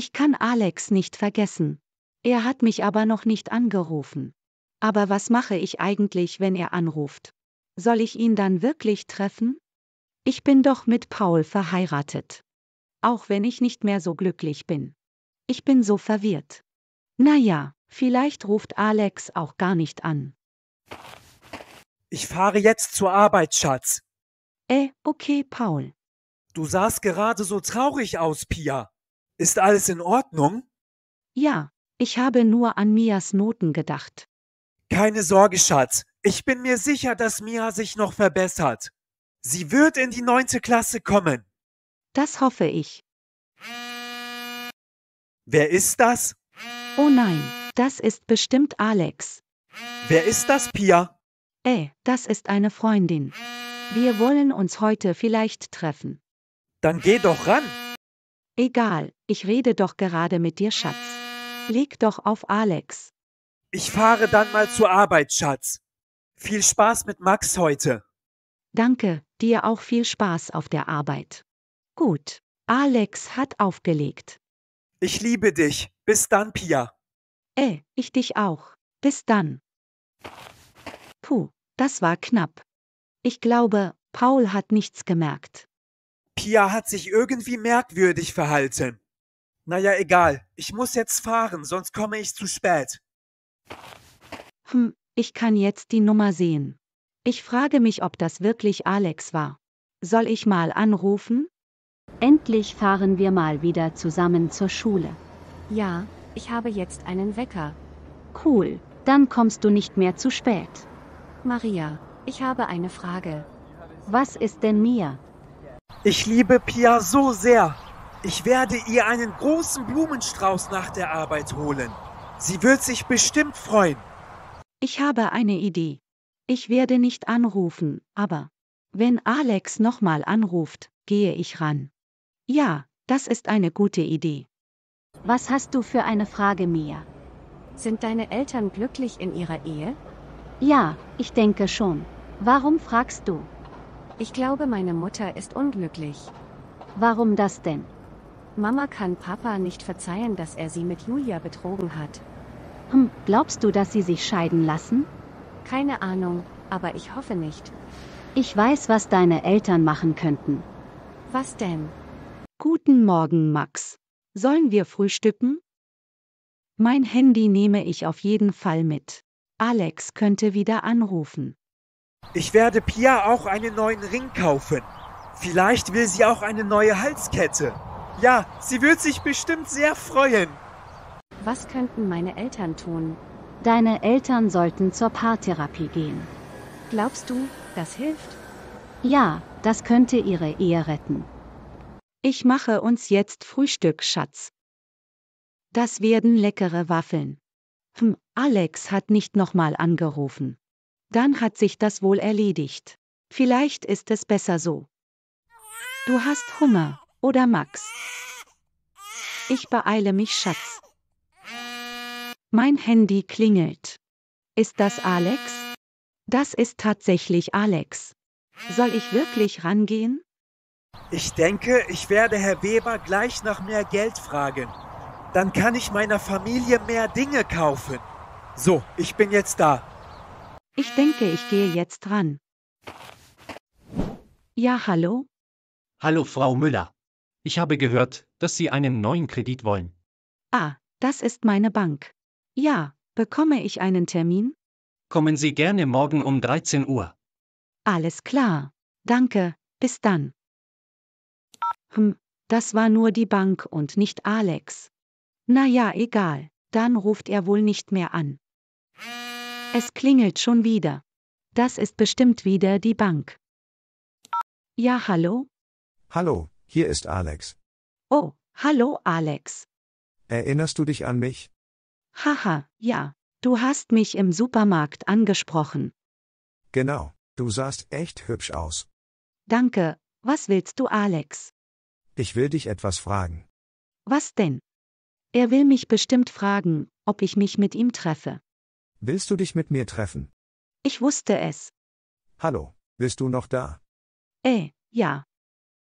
Ich kann Alex nicht vergessen. Er hat mich aber noch nicht angerufen. Aber was mache ich eigentlich, wenn er anruft? Soll ich ihn dann wirklich treffen? Ich bin doch mit Paul verheiratet. Auch wenn ich nicht mehr so glücklich bin. Ich bin so verwirrt. Naja, vielleicht ruft Alex auch gar nicht an. Ich fahre jetzt zur Arbeit, Schatz. Äh, okay, Paul. Du sahst gerade so traurig aus, Pia. Ist alles in Ordnung? Ja, ich habe nur an Mias Noten gedacht. Keine Sorge, Schatz. Ich bin mir sicher, dass Mia sich noch verbessert. Sie wird in die neunte Klasse kommen. Das hoffe ich. Wer ist das? Oh nein, das ist bestimmt Alex. Wer ist das, Pia? Äh, das ist eine Freundin. Wir wollen uns heute vielleicht treffen. Dann geh doch ran. Egal, ich rede doch gerade mit dir, Schatz. Leg doch auf Alex. Ich fahre dann mal zur Arbeit, Schatz. Viel Spaß mit Max heute. Danke, dir auch viel Spaß auf der Arbeit. Gut, Alex hat aufgelegt. Ich liebe dich. Bis dann, Pia. Äh, ich dich auch. Bis dann. Puh, das war knapp. Ich glaube, Paul hat nichts gemerkt. Kia hat sich irgendwie merkwürdig verhalten. Naja, egal. Ich muss jetzt fahren, sonst komme ich zu spät. Hm, ich kann jetzt die Nummer sehen. Ich frage mich, ob das wirklich Alex war. Soll ich mal anrufen? Endlich fahren wir mal wieder zusammen zur Schule. Ja, ich habe jetzt einen Wecker. Cool, dann kommst du nicht mehr zu spät. Maria, ich habe eine Frage. Was ist denn mir? Ich liebe Pia so sehr. Ich werde ihr einen großen Blumenstrauß nach der Arbeit holen. Sie wird sich bestimmt freuen. Ich habe eine Idee. Ich werde nicht anrufen, aber wenn Alex nochmal anruft, gehe ich ran. Ja, das ist eine gute Idee. Was hast du für eine Frage, Mia? Sind deine Eltern glücklich in ihrer Ehe? Ja, ich denke schon. Warum fragst du? Ich glaube, meine Mutter ist unglücklich. Warum das denn? Mama kann Papa nicht verzeihen, dass er sie mit Julia betrogen hat. Hm, glaubst du, dass sie sich scheiden lassen? Keine Ahnung, aber ich hoffe nicht. Ich weiß, was deine Eltern machen könnten. Was denn? Guten Morgen, Max. Sollen wir frühstücken? Mein Handy nehme ich auf jeden Fall mit. Alex könnte wieder anrufen. Ich werde Pia auch einen neuen Ring kaufen. Vielleicht will sie auch eine neue Halskette. Ja, sie wird sich bestimmt sehr freuen. Was könnten meine Eltern tun? Deine Eltern sollten zur Paartherapie gehen. Glaubst du, das hilft? Ja, das könnte ihre Ehe retten. Ich mache uns jetzt Frühstück, Schatz. Das werden leckere Waffeln. Hm, Alex hat nicht nochmal angerufen dann hat sich das wohl erledigt. Vielleicht ist es besser so. Du hast Hunger, oder Max? Ich beeile mich, Schatz. Mein Handy klingelt. Ist das Alex? Das ist tatsächlich Alex. Soll ich wirklich rangehen? Ich denke, ich werde Herr Weber gleich nach mehr Geld fragen. Dann kann ich meiner Familie mehr Dinge kaufen. So, ich bin jetzt da. Ich denke, ich gehe jetzt ran. Ja, hallo? Hallo, Frau Müller. Ich habe gehört, dass Sie einen neuen Kredit wollen. Ah, das ist meine Bank. Ja, bekomme ich einen Termin? Kommen Sie gerne morgen um 13 Uhr. Alles klar. Danke, bis dann. Hm, das war nur die Bank und nicht Alex. Na ja, egal, dann ruft er wohl nicht mehr an. Es klingelt schon wieder. Das ist bestimmt wieder die Bank. Ja, hallo? Hallo, hier ist Alex. Oh, hallo Alex. Erinnerst du dich an mich? Haha, ja, du hast mich im Supermarkt angesprochen. Genau, du sahst echt hübsch aus. Danke, was willst du, Alex? Ich will dich etwas fragen. Was denn? Er will mich bestimmt fragen, ob ich mich mit ihm treffe. Willst du dich mit mir treffen? Ich wusste es. Hallo, bist du noch da? Äh, ja.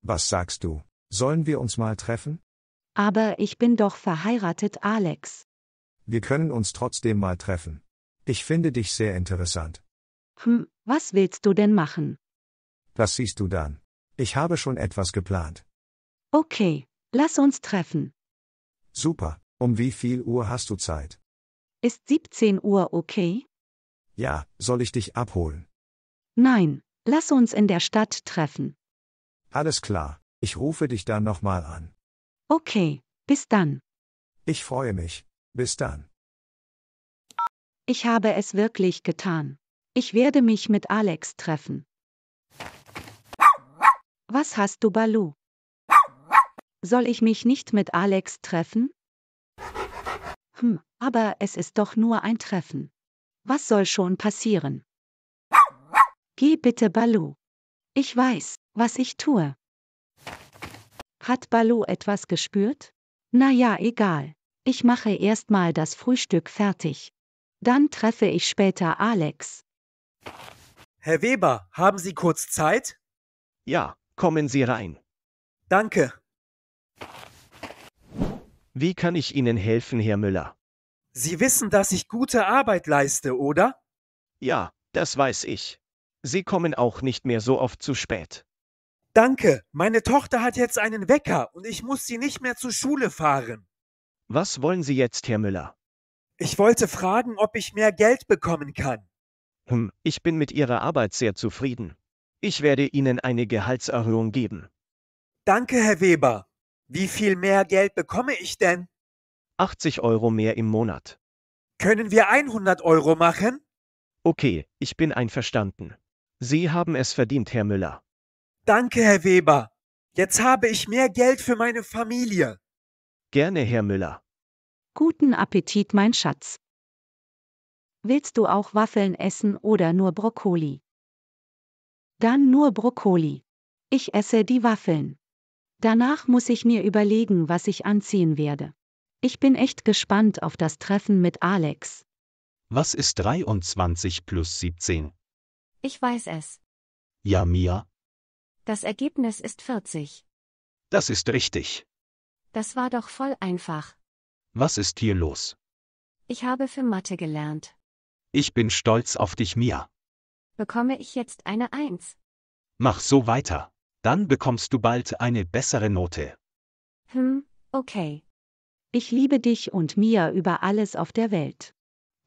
Was sagst du? Sollen wir uns mal treffen? Aber ich bin doch verheiratet, Alex. Wir können uns trotzdem mal treffen. Ich finde dich sehr interessant. Hm, was willst du denn machen? Das siehst du dann. Ich habe schon etwas geplant. Okay, lass uns treffen. Super, um wie viel Uhr hast du Zeit? Ist 17 Uhr okay? Ja, soll ich dich abholen? Nein, lass uns in der Stadt treffen. Alles klar, ich rufe dich dann nochmal an. Okay, bis dann. Ich freue mich. Bis dann. Ich habe es wirklich getan. Ich werde mich mit Alex treffen. Was hast du, Balu? Soll ich mich nicht mit Alex treffen? Hm, aber es ist doch nur ein Treffen. Was soll schon passieren? Geh bitte, Balu. Ich weiß, was ich tue. Hat Balu etwas gespürt? Na ja, egal. Ich mache erstmal das Frühstück fertig. Dann treffe ich später Alex. Herr Weber, haben Sie kurz Zeit? Ja, kommen Sie rein. Danke. Wie kann ich Ihnen helfen, Herr Müller? Sie wissen, dass ich gute Arbeit leiste, oder? Ja, das weiß ich. Sie kommen auch nicht mehr so oft zu spät. Danke, meine Tochter hat jetzt einen Wecker und ich muss sie nicht mehr zur Schule fahren. Was wollen Sie jetzt, Herr Müller? Ich wollte fragen, ob ich mehr Geld bekommen kann. Hm, ich bin mit Ihrer Arbeit sehr zufrieden. Ich werde Ihnen eine Gehaltserhöhung geben. Danke, Herr Weber. Wie viel mehr Geld bekomme ich denn? 80 Euro mehr im Monat. Können wir 100 Euro machen? Okay, ich bin einverstanden. Sie haben es verdient, Herr Müller. Danke, Herr Weber. Jetzt habe ich mehr Geld für meine Familie. Gerne, Herr Müller. Guten Appetit, mein Schatz. Willst du auch Waffeln essen oder nur Brokkoli? Dann nur Brokkoli. Ich esse die Waffeln. Danach muss ich mir überlegen, was ich anziehen werde. Ich bin echt gespannt auf das Treffen mit Alex. Was ist 23 plus 17? Ich weiß es. Ja, Mia. Das Ergebnis ist 40. Das ist richtig. Das war doch voll einfach. Was ist hier los? Ich habe für Mathe gelernt. Ich bin stolz auf dich, Mia. Bekomme ich jetzt eine Eins? Mach so weiter. Dann bekommst du bald eine bessere Note. Hm, okay. Ich liebe dich und Mia über alles auf der Welt.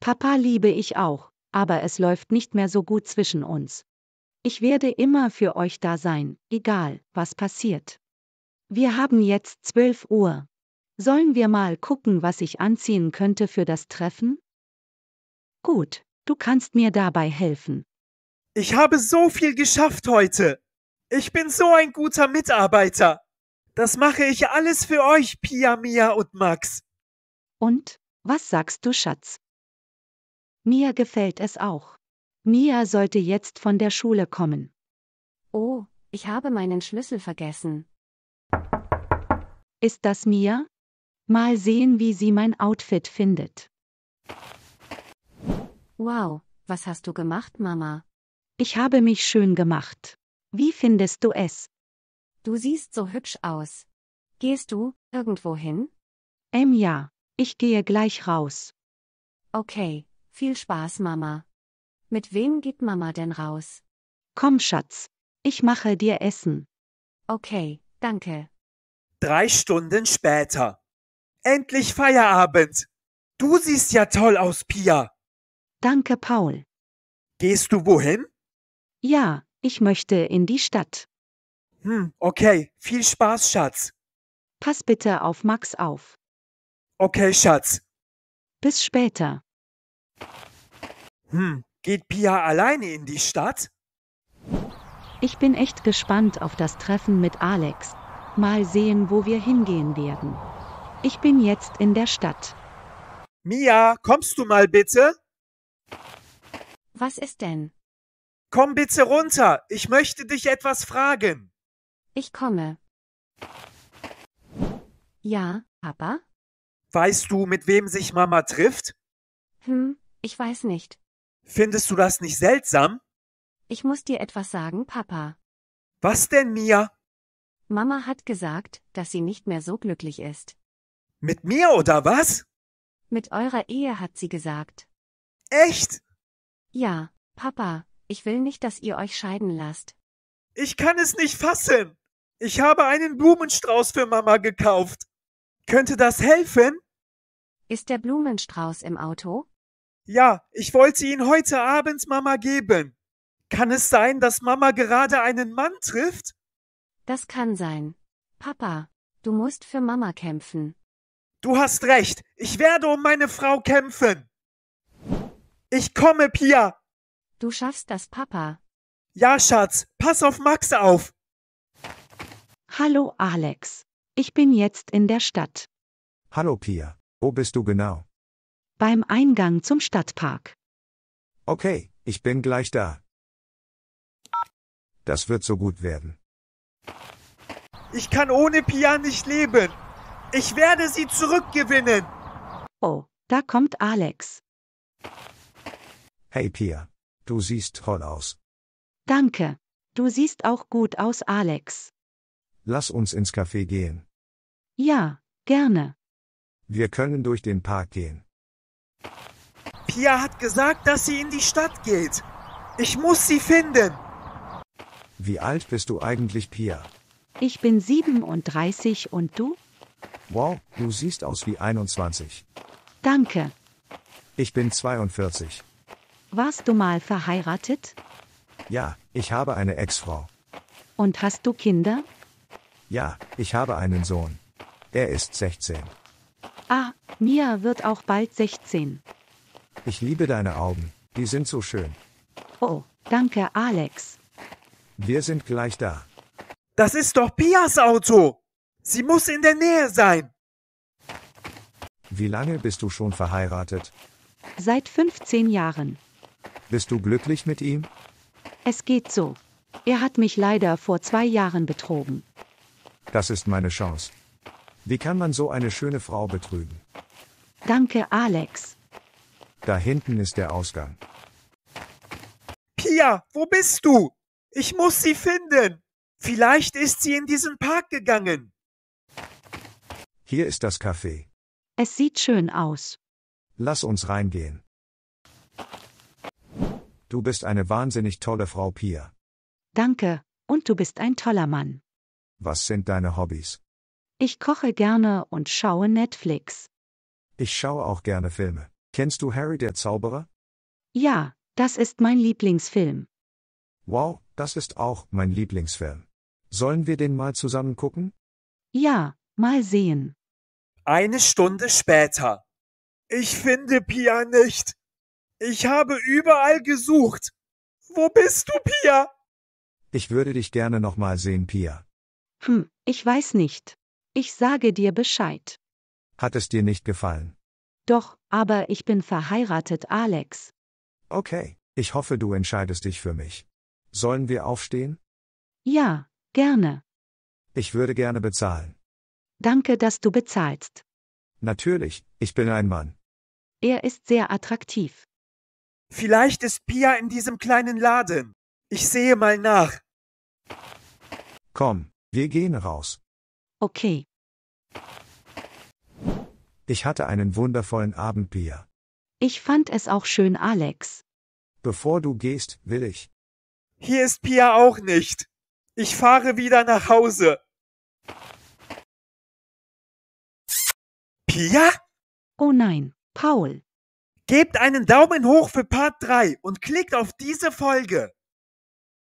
Papa liebe ich auch, aber es läuft nicht mehr so gut zwischen uns. Ich werde immer für euch da sein, egal, was passiert. Wir haben jetzt 12 Uhr. Sollen wir mal gucken, was ich anziehen könnte für das Treffen? Gut, du kannst mir dabei helfen. Ich habe so viel geschafft heute. Ich bin so ein guter Mitarbeiter. Das mache ich alles für euch, Pia, Mia und Max. Und, was sagst du, Schatz? Mia gefällt es auch. Mia sollte jetzt von der Schule kommen. Oh, ich habe meinen Schlüssel vergessen. Ist das Mia? Mal sehen, wie sie mein Outfit findet. Wow, was hast du gemacht, Mama? Ich habe mich schön gemacht. Wie findest du es? Du siehst so hübsch aus. Gehst du irgendwo hin? Ähm ja, ich gehe gleich raus. Okay, viel Spaß, Mama. Mit wem geht Mama denn raus? Komm, Schatz, ich mache dir Essen. Okay, danke. Drei Stunden später. Endlich Feierabend. Du siehst ja toll aus, Pia. Danke, Paul. Gehst du wohin? Ja, ich möchte in die Stadt. Hm, okay. Viel Spaß, Schatz. Pass bitte auf Max auf. Okay, Schatz. Bis später. Hm, geht Pia alleine in die Stadt? Ich bin echt gespannt auf das Treffen mit Alex. Mal sehen, wo wir hingehen werden. Ich bin jetzt in der Stadt. Mia, kommst du mal bitte? Was ist denn? Komm bitte runter, ich möchte dich etwas fragen. Ich komme. Ja, Papa? Weißt du, mit wem sich Mama trifft? Hm, ich weiß nicht. Findest du das nicht seltsam? Ich muss dir etwas sagen, Papa. Was denn, Mia? Mama hat gesagt, dass sie nicht mehr so glücklich ist. Mit mir oder was? Mit eurer Ehe hat sie gesagt. Echt? Ja, Papa, ich will nicht, dass ihr euch scheiden lasst. Ich kann es nicht fassen. Ich habe einen Blumenstrauß für Mama gekauft. Könnte das helfen? Ist der Blumenstrauß im Auto? Ja, ich wollte ihn heute Abend Mama geben. Kann es sein, dass Mama gerade einen Mann trifft? Das kann sein. Papa, du musst für Mama kämpfen. Du hast recht. Ich werde um meine Frau kämpfen. Ich komme, Pia. Du schaffst das, Papa. Ja, Schatz, pass auf Max auf. Hallo, Alex. Ich bin jetzt in der Stadt. Hallo, Pia. Wo bist du genau? Beim Eingang zum Stadtpark. Okay, ich bin gleich da. Das wird so gut werden. Ich kann ohne Pia nicht leben. Ich werde sie zurückgewinnen. Oh, da kommt Alex. Hey Pia, Du siehst toll aus. Danke. Du siehst auch gut aus, Alex. Lass uns ins Café gehen. Ja, gerne. Wir können durch den Park gehen. Pia hat gesagt, dass sie in die Stadt geht. Ich muss sie finden. Wie alt bist du eigentlich, Pia? Ich bin 37 und du? Wow, du siehst aus wie 21. Danke. Ich bin 42. Warst du mal verheiratet? Ja, ich habe eine Ex-Frau. Und hast du Kinder? Ja, ich habe einen Sohn. Er ist 16. Ah, Mia wird auch bald 16. Ich liebe deine Augen, die sind so schön. Oh, danke, Alex. Wir sind gleich da. Das ist doch Pias Auto. Sie muss in der Nähe sein. Wie lange bist du schon verheiratet? Seit 15 Jahren. Bist du glücklich mit ihm? Es geht so. Er hat mich leider vor zwei Jahren betrogen. Das ist meine Chance. Wie kann man so eine schöne Frau betrügen? Danke, Alex. Da hinten ist der Ausgang. Pia, wo bist du? Ich muss sie finden. Vielleicht ist sie in diesen Park gegangen. Hier ist das Café. Es sieht schön aus. Lass uns reingehen. Du bist eine wahnsinnig tolle Frau Pia. Danke, und du bist ein toller Mann. Was sind deine Hobbys? Ich koche gerne und schaue Netflix. Ich schaue auch gerne Filme. Kennst du Harry der Zauberer? Ja, das ist mein Lieblingsfilm. Wow, das ist auch mein Lieblingsfilm. Sollen wir den mal zusammen gucken? Ja, mal sehen. Eine Stunde später. Ich finde Pia nicht. Ich habe überall gesucht. Wo bist du, Pia? Ich würde dich gerne nochmal sehen, Pia. Hm, ich weiß nicht. Ich sage dir Bescheid. Hat es dir nicht gefallen? Doch, aber ich bin verheiratet, Alex. Okay, ich hoffe, du entscheidest dich für mich. Sollen wir aufstehen? Ja, gerne. Ich würde gerne bezahlen. Danke, dass du bezahlst. Natürlich, ich bin ein Mann. Er ist sehr attraktiv. Vielleicht ist Pia in diesem kleinen Laden. Ich sehe mal nach. Komm, wir gehen raus. Okay. Ich hatte einen wundervollen Abend, Pia. Ich fand es auch schön, Alex. Bevor du gehst, will ich. Hier ist Pia auch nicht. Ich fahre wieder nach Hause. Pia? Oh nein, Paul. Gebt einen Daumen hoch für Part 3 und klickt auf diese Folge.